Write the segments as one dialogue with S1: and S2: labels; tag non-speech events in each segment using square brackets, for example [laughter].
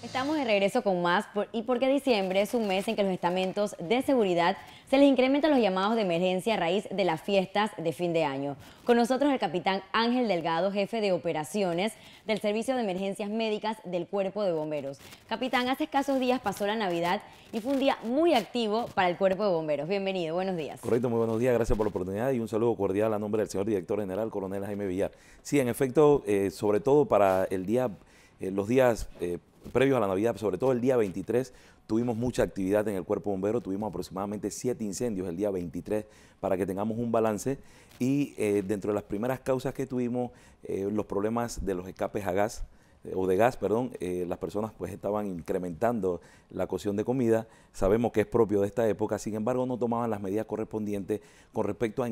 S1: Estamos de regreso con más y porque diciembre es un mes en que los estamentos de seguridad se les incrementan los llamados de emergencia a raíz de las fiestas de fin de año. Con nosotros el capitán Ángel Delgado, jefe de operaciones del Servicio de Emergencias Médicas del Cuerpo de Bomberos. Capitán, hace escasos días pasó la Navidad y fue un día muy activo para el Cuerpo de Bomberos. Bienvenido, buenos días.
S2: Correcto, muy buenos días, gracias por la oportunidad y un saludo cordial a nombre del señor director general, coronel Jaime Villar. Sí, en efecto, eh, sobre todo para el día eh, los días eh, previos a la Navidad, sobre todo el día 23, tuvimos mucha actividad en el cuerpo bombero, tuvimos aproximadamente siete incendios el día 23 para que tengamos un balance y eh, dentro de las primeras causas que tuvimos, los problemas de los escapes a gas o de gas, perdón, las personas pues estaban incrementando la cocción de comida, sabemos que es propio de esta época, sin embargo no tomaban las medidas correspondientes con respecto a,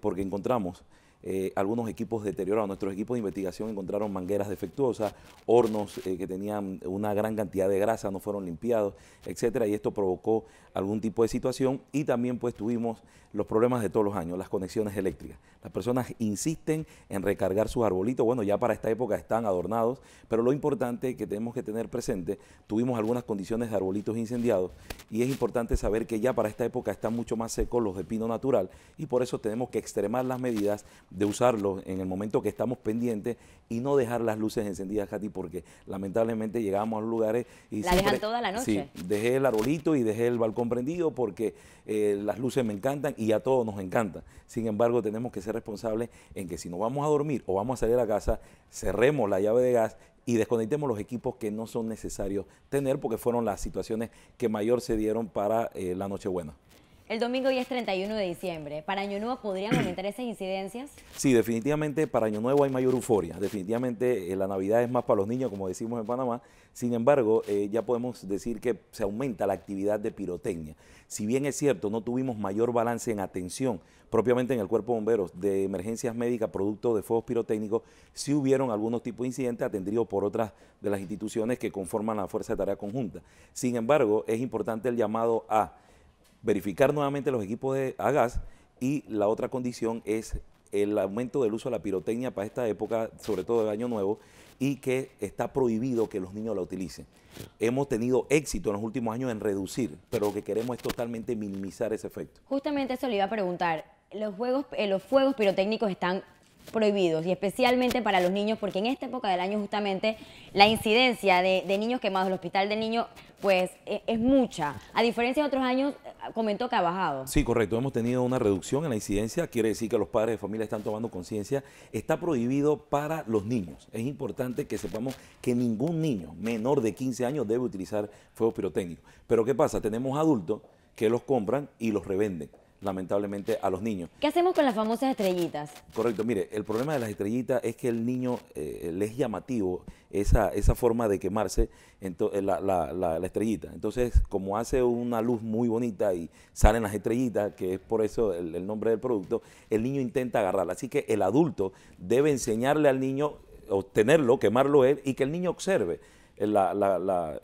S2: porque encontramos eh, algunos equipos deteriorados. Nuestros equipos de investigación encontraron mangueras defectuosas, hornos eh, que tenían una gran cantidad de grasa, no fueron limpiados, etcétera, y esto provocó algún tipo de situación. Y también pues tuvimos los problemas de todos los años, las conexiones eléctricas. Las personas insisten en recargar sus arbolitos, bueno, ya para esta época están adornados, pero lo importante que tenemos que tener presente, tuvimos algunas condiciones de arbolitos incendiados y es importante saber que ya para esta época están mucho más secos los de pino natural y por eso tenemos que extremar las medidas de usarlo en el momento que estamos pendientes y no dejar las luces encendidas, Katy, porque lamentablemente llegamos a los lugares y... La dejan toda la noche. Sí, dejé el arbolito y dejé el balcón prendido porque eh, las luces me encantan y a todos nos encantan. Sin embargo, tenemos que ser responsables en que si no vamos a dormir o vamos a salir a casa, cerremos la llave de gas y desconectemos los equipos que no son necesarios tener porque fueron las situaciones que mayor se dieron para eh, la Nochebuena.
S1: El domingo 10 es 31 de diciembre. ¿Para Año Nuevo podrían [clears throat] aumentar esas incidencias?
S2: Sí, definitivamente para Año Nuevo hay mayor euforia. Definitivamente eh, la Navidad es más para los niños, como decimos en Panamá. Sin embargo, eh, ya podemos decir que se aumenta la actividad de pirotecnia. Si bien es cierto, no tuvimos mayor balance en atención propiamente en el cuerpo bomberos de emergencias médicas producto de fuegos pirotécnicos, si sí hubieron algunos tipos de incidentes atendidos por otras de las instituciones que conforman la Fuerza de Tarea Conjunta. Sin embargo, es importante el llamado a verificar nuevamente los equipos de, a gas y la otra condición es el aumento del uso de la pirotecnia para esta época, sobre todo del año nuevo, y que está prohibido que los niños la utilicen. Hemos tenido éxito en los últimos años en reducir, pero lo que queremos es totalmente minimizar ese efecto.
S1: Justamente eso le iba a preguntar. Los, juegos, eh, los fuegos pirotécnicos están prohibidos y especialmente para los niños porque en esta época del año justamente la incidencia de, niños quemados en el hospital de niños pues e, es, mucha. A diferencia de otros años comentó que ha bajado.
S2: Sí, correcto. Hemos tenido una reducción en la incidencia. Quiere decir que los padres de familia están tomando conciencia. Está prohibido para los niños. Es importante que sepamos que ningún niño menor de 15 años debe utilizar fuegos pirotécnicos. Pero ¿qué pasa? Tenemos adultos que los compran y los revenden lamentablemente a los niños.
S1: ¿Qué hacemos con las famosas estrellitas?
S2: Correcto, mire, el problema de las estrellitas es que el niño eh, le es llamativo esa, esa forma de quemarse eh, la, la, la, estrellita. Entonces, como hace una luz muy bonita y salen las estrellitas, que es por eso el, el nombre del producto, el niño intenta agarrarla. Así que el adulto debe enseñarle al niño eh, obtenerlo, quemarlo él y que el niño observe la,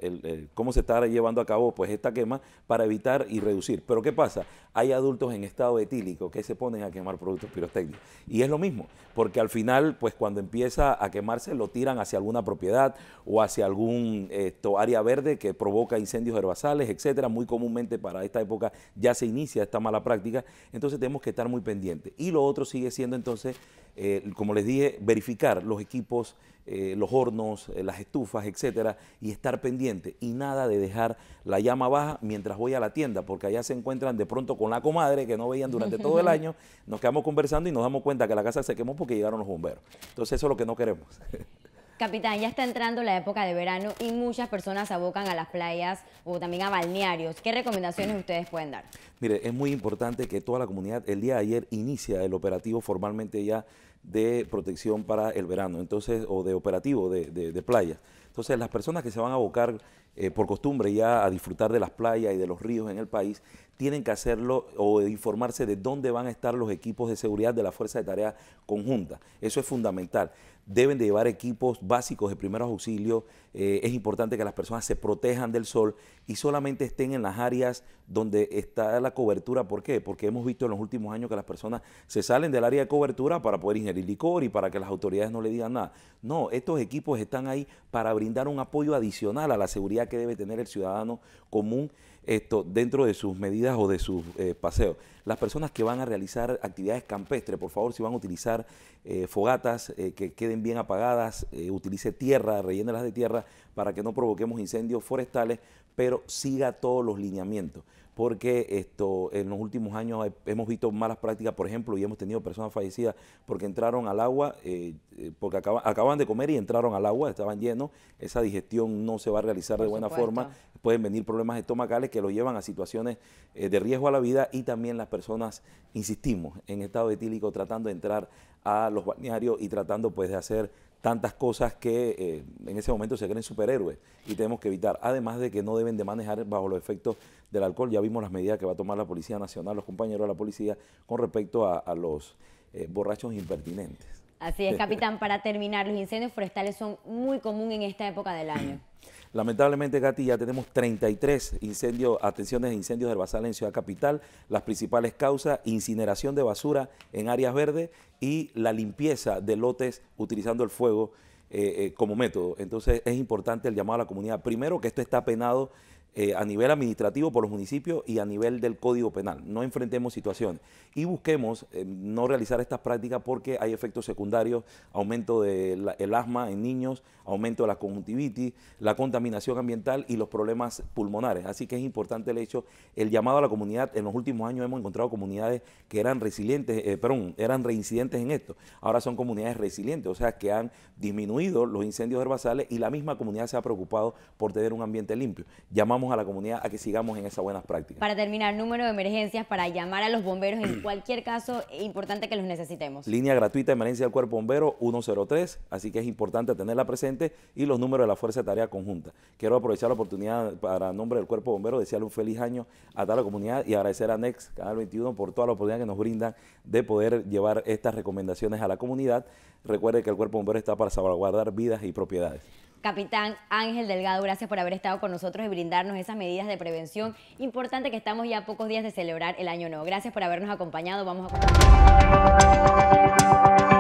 S2: cómo se está llevando a cabo pues, esta quema para evitar y reducir. Pero ¿qué pasa? Hay adultos en estado etílico que se ponen a quemar productos pirotécnicos. Y es lo mismo, porque al final, pues cuando empieza a quemarse, lo tiran hacia alguna propiedad o hacia algún esto, área verde que provoca incendios herbazales, etcétera. Muy comúnmente para esta época ya se inicia esta mala práctica. Entonces tenemos que estar muy pendientes. Y lo otro sigue siendo entonces eh, como les dije, verificar los equipos, eh, los hornos, eh, las estufas, etcétera, y estar pendiente. Y nada de dejar la llama baja mientras voy a la tienda, porque allá se encuentran de pronto con la comadre que no veían durante todo el año. Nos quedamos conversando y nos damos cuenta que la casa se quemó porque llegaron los bomberos. Entonces, eso es lo que no queremos. [laughs]
S1: Capitán, ya está entrando la época de verano y muchas personas abocan a las playas o también a balnearios. ¿Qué recomendaciones ustedes pueden dar?
S2: Mire, es muy importante que toda la comunidad el día de ayer inicia el operativo formalmente ya de protección para el verano, entonces, o de operativo de, de, de playas. Entonces, las personas que se van a abocar eh, por costumbre ya a disfrutar de las playas y de los ríos en el país, tienen que hacerlo o informarse de dónde van a estar los equipos de seguridad de la Fuerza de Tarea Conjunta. Eso es fundamental. Deben de llevar equipos básicos de primeros auxilios. Eh, es importante que las personas se protejan del sol y solamente estén en las áreas donde está la cobertura. ¿Por qué? Porque hemos visto en los últimos años que las personas se salen del área de cobertura para poder ingerir licor y para que las autoridades no le digan nada. No, estos equipos están ahí para brindar un apoyo adicional a la seguridad que debe tener el ciudadano común esto, dentro de sus medidas o de sus eh, paseos. Las personas que van a realizar actividades campestres, por favor, si van a utilizar eh, fogatas eh, que queden bien apagadas, utilice tierra, rellénelas de tierra para que no provoquemos incendios forestales, pero siga todos los lineamientos porque esto, en los últimos años hemos visto malas prácticas, por ejemplo, y hemos tenido personas fallecidas porque entraron al agua, eh, eh, porque acaban de comer y entraron al agua, estaban llenos, esa digestión no se va a realizar de buena forma, pueden venir problemas estomacales que lo llevan a situaciones eh, de riesgo a la vida y también las personas, insistimos, en estado etílico tratando de entrar a los balnearios y tratando pues de hacer tantas cosas que eh, en ese momento se creen superhéroes y tenemos que evitar. Además de que no deben de manejar bajo los efectos del alcohol, ya vimos las medidas que va a tomar la Policía Nacional, los compañeros de la policía, con respecto a, los eh, borrachos impertinentes.
S1: Así es, capitán. Para terminar, los incendios forestales son muy comunes en esta época del año.
S2: [clears throat] Lamentablemente, Gati, ya tenemos 33 incendios, atenciones de incendios del basal en Ciudad Capital. Las principales causas, incineración de basura en áreas verdes y la limpieza de lotes utilizando el fuego eh, eh, como método. Entonces, es importante el llamado a la comunidad. Primero, que esto está penado eh, a nivel administrativo por los municipios y a nivel del Código Penal. No enfrentemos situaciones y busquemos eh, no realizar estas prácticas porque hay efectos secundarios, aumento del asma en niños, aumento de la conjuntivitis, la contaminación ambiental y los problemas pulmonares. Así que es importante el hecho, el llamado a la comunidad. En los últimos años hemos encontrado comunidades que eran resilientes, eh, perdón, eran reincidentes en esto. Ahora son comunidades resilientes, o sea, que han disminuido los incendios herbazales y la misma comunidad se ha preocupado por tener un ambiente limpio. Llamamos a la comunidad a que sigamos en esas buenas prácticas.
S1: Para terminar, número de emergencias para llamar a los bomberos en cualquier caso importante que los necesitemos.
S2: Línea gratuita de emergencia del cuerpo bombero 103, así que es importante tenerla presente y los números de la Fuerza de Tarea Conjunta. Quiero aprovechar la oportunidad para nombre del cuerpo bombero, desearle un feliz año a toda la comunidad y agradecer a NEX Canal 21 por toda la oportunidad que nos brindan de poder llevar estas recomendaciones a la comunidad. Recuerde que el cuerpo bombero está para salvaguardar vidas y propiedades.
S1: Capitán Ángel Delgado, gracias por haber estado con nosotros y brindarnos esas medidas de prevención. Importante que estamos ya a pocos días de celebrar el Año Nuevo. Gracias por habernos acompañado. Vamos a...